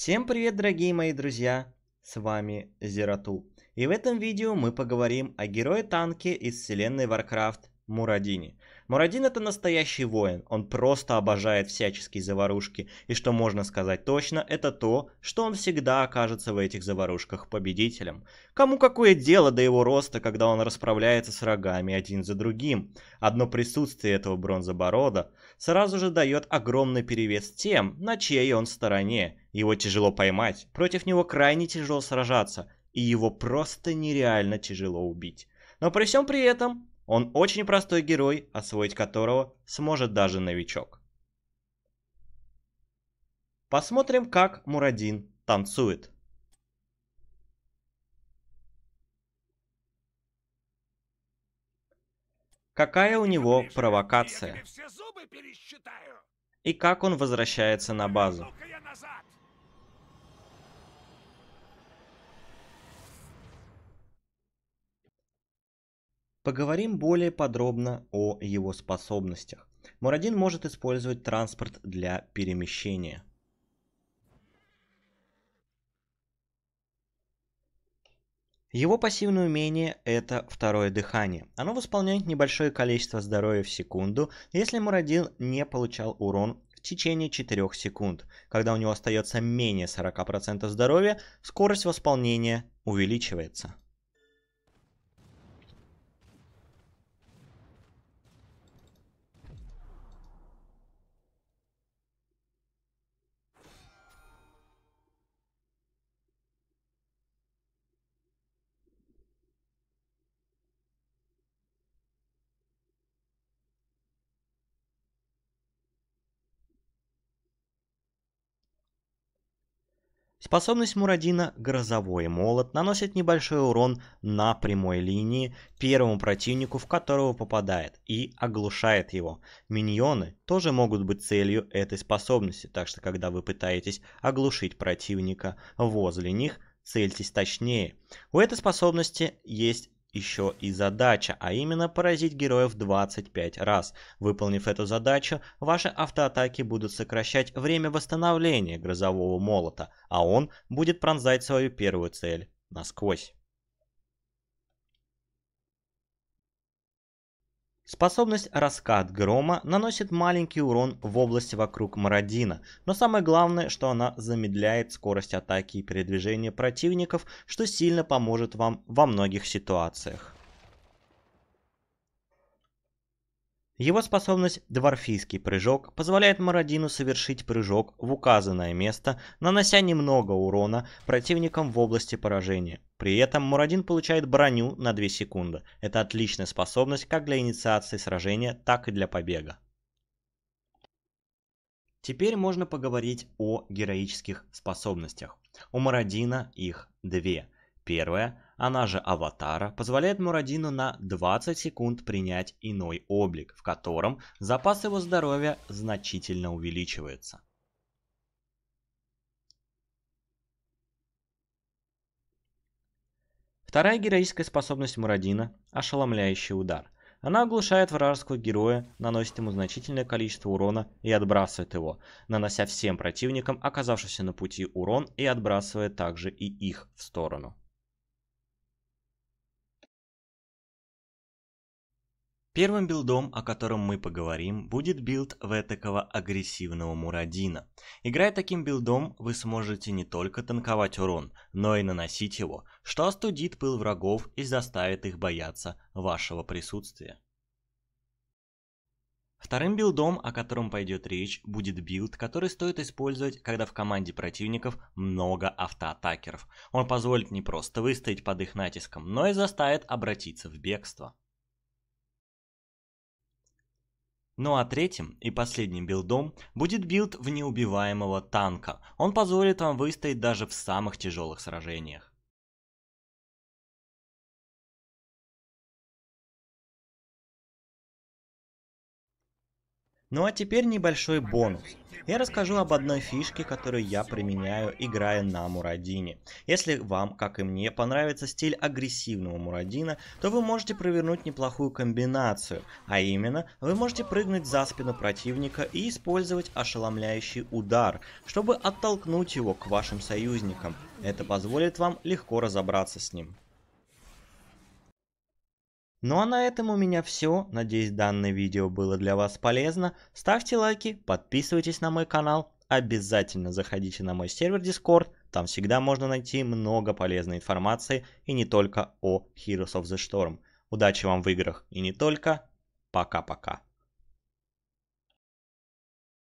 Всем привет, дорогие мои друзья! С вами Зерату. И в этом видео мы поговорим о герое-танке из вселенной Warcraft Мурадине. Мурадин это настоящий воин, он просто обожает всяческие заварушки, и что можно сказать точно, это то, что он всегда окажется в этих заварушках победителем. Кому какое дело до его роста, когда он расправляется с рогами один за другим? Одно присутствие этого бронзоборода сразу же дает огромный перевес тем, на чьей он стороне, его тяжело поймать, против него крайне тяжело сражаться, и его просто нереально тяжело убить. Но при всем при этом, он очень простой герой, освоить которого сможет даже новичок. Посмотрим, как Мурадин танцует. Какая у него провокация? И как он возвращается на базу? Поговорим более подробно о его способностях. Мурадин может использовать транспорт для перемещения. Его пассивное умение – это второе дыхание. Оно восполняет небольшое количество здоровья в секунду, если Мурадин не получал урон в течение 4 секунд. Когда у него остается менее 40% здоровья, скорость восполнения увеличивается. Способность Мурадина «Грозовой молот» наносит небольшой урон на прямой линии первому противнику, в которого попадает, и оглушает его. Миньоны тоже могут быть целью этой способности, так что когда вы пытаетесь оглушить противника возле них, цельтесь точнее. У этой способности есть еще и задача, а именно поразить героев 25 раз. Выполнив эту задачу, ваши автоатаки будут сокращать время восстановления грозового молота, а он будет пронзать свою первую цель насквозь. Способность «Раскат грома» наносит маленький урон в области вокруг Мародина, но самое главное, что она замедляет скорость атаки и передвижения противников, что сильно поможет вам во многих ситуациях. Его способность «Дворфийский прыжок» позволяет Мародину совершить прыжок в указанное место, нанося немного урона противникам в области поражения. При этом Мурадин получает броню на 2 секунды. Это отличная способность как для инициации сражения, так и для побега. Теперь можно поговорить о героических способностях. У Мародина их две – Первая, она же аватара, позволяет Мурадину на 20 секунд принять иной облик, в котором запас его здоровья значительно увеличивается. Вторая героическая способность Мурадина – ошеломляющий удар. Она оглушает вражеского героя, наносит ему значительное количество урона и отбрасывает его, нанося всем противникам, оказавшимся на пути урон, и отбрасывая также и их в сторону. Первым билдом, о котором мы поговорим, будет билд вэтакого агрессивного Мурадина. Играя таким билдом, вы сможете не только танковать урон, но и наносить его, что остудит пыл врагов и заставит их бояться вашего присутствия. Вторым билдом, о котором пойдет речь, будет билд, который стоит использовать, когда в команде противников много автоатакеров. Он позволит не просто выстоять под их натиском, но и заставит обратиться в бегство. Ну а третьим и последним билдом будет билд в неубиваемого танка. Он позволит вам выстоять даже в самых тяжелых сражениях. Ну а теперь небольшой бонус. Я расскажу об одной фишке, которую я применяю, играя на Мурадине. Если вам, как и мне, понравится стиль агрессивного Мурадина, то вы можете провернуть неплохую комбинацию, а именно, вы можете прыгнуть за спину противника и использовать ошеломляющий удар, чтобы оттолкнуть его к вашим союзникам. Это позволит вам легко разобраться с ним. Ну а на этом у меня все. Надеюсь, данное видео было для вас полезно. Ставьте лайки, подписывайтесь на мой канал. Обязательно заходите на мой сервер Discord. Там всегда можно найти много полезной информации и не только о Heroes of the Storm. Удачи вам в играх и не только. Пока-пока.